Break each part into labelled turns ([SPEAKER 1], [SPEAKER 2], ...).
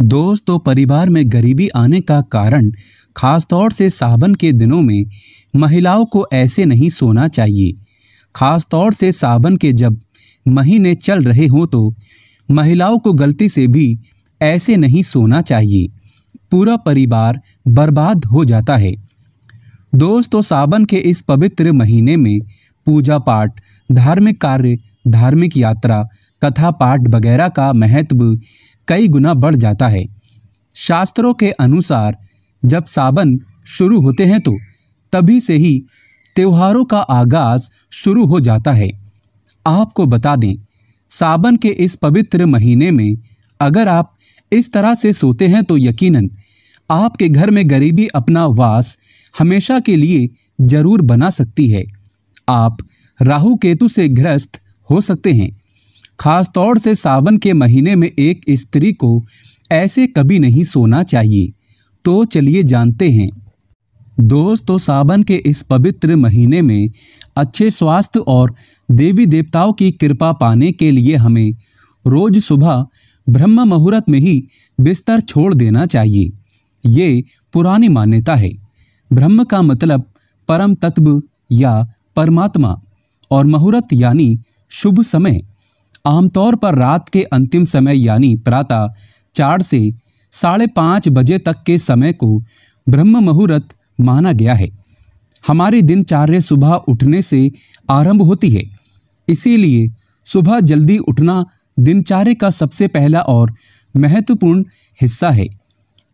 [SPEAKER 1] दोस्तों तो परिवार में गरीबी आने का कारण खासतौर से सावन के दिनों में महिलाओं को ऐसे नहीं सोना चाहिए खासतौर से सावन के जब महीने चल रहे हों तो महिलाओं को गलती से भी ऐसे नहीं सोना चाहिए पूरा परिवार बर्बाद हो जाता है दोस्तों तो सावन के इस पवित्र महीने में पूजा पाठ धार्मिक कार्य धार्मिक यात्रा कथा पाठ वगैरह का महत्व कई गुना बढ़ जाता है शास्त्रों के अनुसार जब सावन शुरू होते हैं तो तभी से ही त्योहारों का आगाज शुरू हो जाता है आपको बता दें सावन के इस पवित्र महीने में अगर आप इस तरह से सोते हैं तो यकीनन आपके घर में गरीबी अपना वास हमेशा के लिए जरूर बना सकती है आप राहु केतु से ग्रस्त हो सकते हैं खासतौर से सावन के महीने में एक स्त्री को ऐसे कभी नहीं सोना चाहिए तो चलिए जानते हैं दोस्तों सावन के इस पवित्र महीने में अच्छे स्वास्थ्य और देवी देवताओं की कृपा पाने के लिए हमें रोज सुबह ब्रह्म मुहूर्त में ही बिस्तर छोड़ देना चाहिए ये पुरानी मान्यता है ब्रह्म का मतलब परम तत्व या परमात्मा और मुहूर्त यानी शुभ समय आमतौर पर रात के अंतिम समय यानी प्रातः चार से साढ़े पाँच बजे तक के समय को ब्रह्म मुहूर्त माना गया है हमारी दिनचर्या सुबह उठने से आरंभ होती है इसीलिए सुबह जल्दी उठना दिनचर्या का सबसे पहला और महत्वपूर्ण हिस्सा है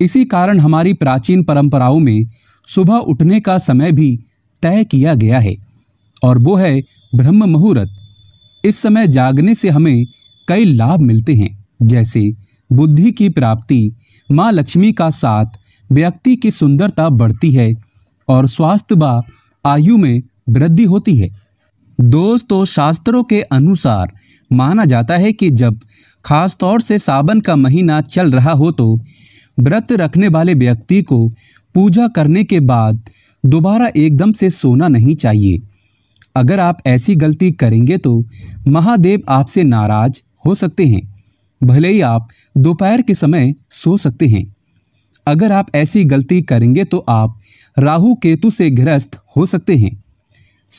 [SPEAKER 1] इसी कारण हमारी प्राचीन परंपराओं में सुबह उठने का समय भी तय किया गया है और वो है ब्रह्म मुहूर्त इस समय जागने से हमें कई लाभ मिलते हैं जैसे बुद्धि की प्राप्ति माँ लक्ष्मी का साथ व्यक्ति की सुंदरता बढ़ती है और स्वास्थ्य व आयु में वृद्धि होती है दोस्तों शास्त्रों के अनुसार माना जाता है कि जब खास तौर से सावन का महीना चल रहा हो तो व्रत रखने वाले व्यक्ति को पूजा करने के बाद दोबारा एकदम से सोना नहीं चाहिए अगर आप ऐसी गलती करेंगे तो महादेव आपसे नाराज हो सकते हैं भले ही आप दोपहर के समय सो सकते हैं अगर आप ऐसी गलती करेंगे तो आप राहु केतु से ग्रस्त हो सकते हैं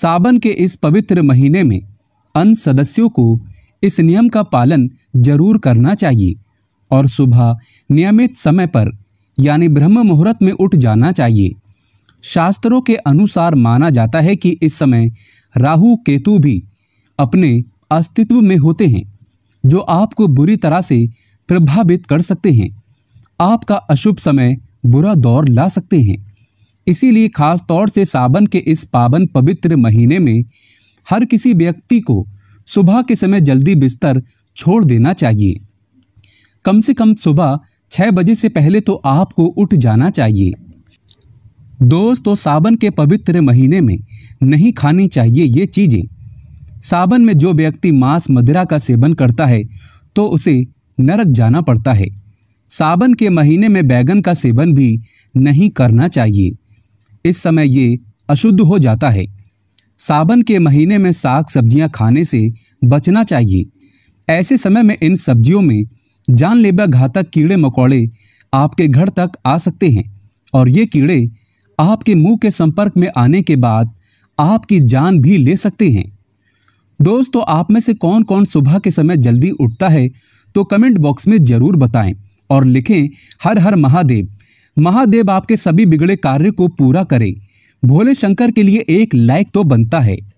[SPEAKER 1] सावन के इस पवित्र महीने में अन्य सदस्यों को इस नियम का पालन जरूर करना चाहिए और सुबह नियमित समय पर यानी ब्रह्म मुहूर्त में उठ जाना चाहिए शास्त्रों के अनुसार माना जाता है कि इस समय राहु केतु भी अपने अस्तित्व में होते हैं जो आपको बुरी तरह से प्रभावित कर सकते हैं आपका अशुभ समय बुरा दौर ला सकते हैं इसीलिए खास तौर से सावन के इस पावन पवित्र महीने में हर किसी व्यक्ति को सुबह के समय जल्दी बिस्तर छोड़ देना चाहिए कम से कम सुबह छः बजे से पहले तो आपको उठ जाना चाहिए दोस्तों तो सावन के पवित्र महीने में नहीं खानी चाहिए ये चीज़ें सावन में जो व्यक्ति मांस मदिरा का सेवन करता है तो उसे नरक जाना पड़ता है सावन के महीने में बैगन का सेवन भी नहीं करना चाहिए इस समय ये अशुद्ध हो जाता है सावन के महीने में साग सब्जियां खाने से बचना चाहिए ऐसे समय में इन सब्जियों में जानलेवा घातक कीड़े मकोड़े आपके घर तक आ सकते हैं और ये कीड़े आपके मुंह के संपर्क में आने के बाद आपकी जान भी ले सकते हैं दोस्तों आप में से कौन कौन सुबह के समय जल्दी उठता है तो कमेंट बॉक्स में ज़रूर बताएं और लिखें हर हर महादेव महादेव आपके सभी बिगड़े कार्य को पूरा करें भोले शंकर के लिए एक लाइक तो बनता है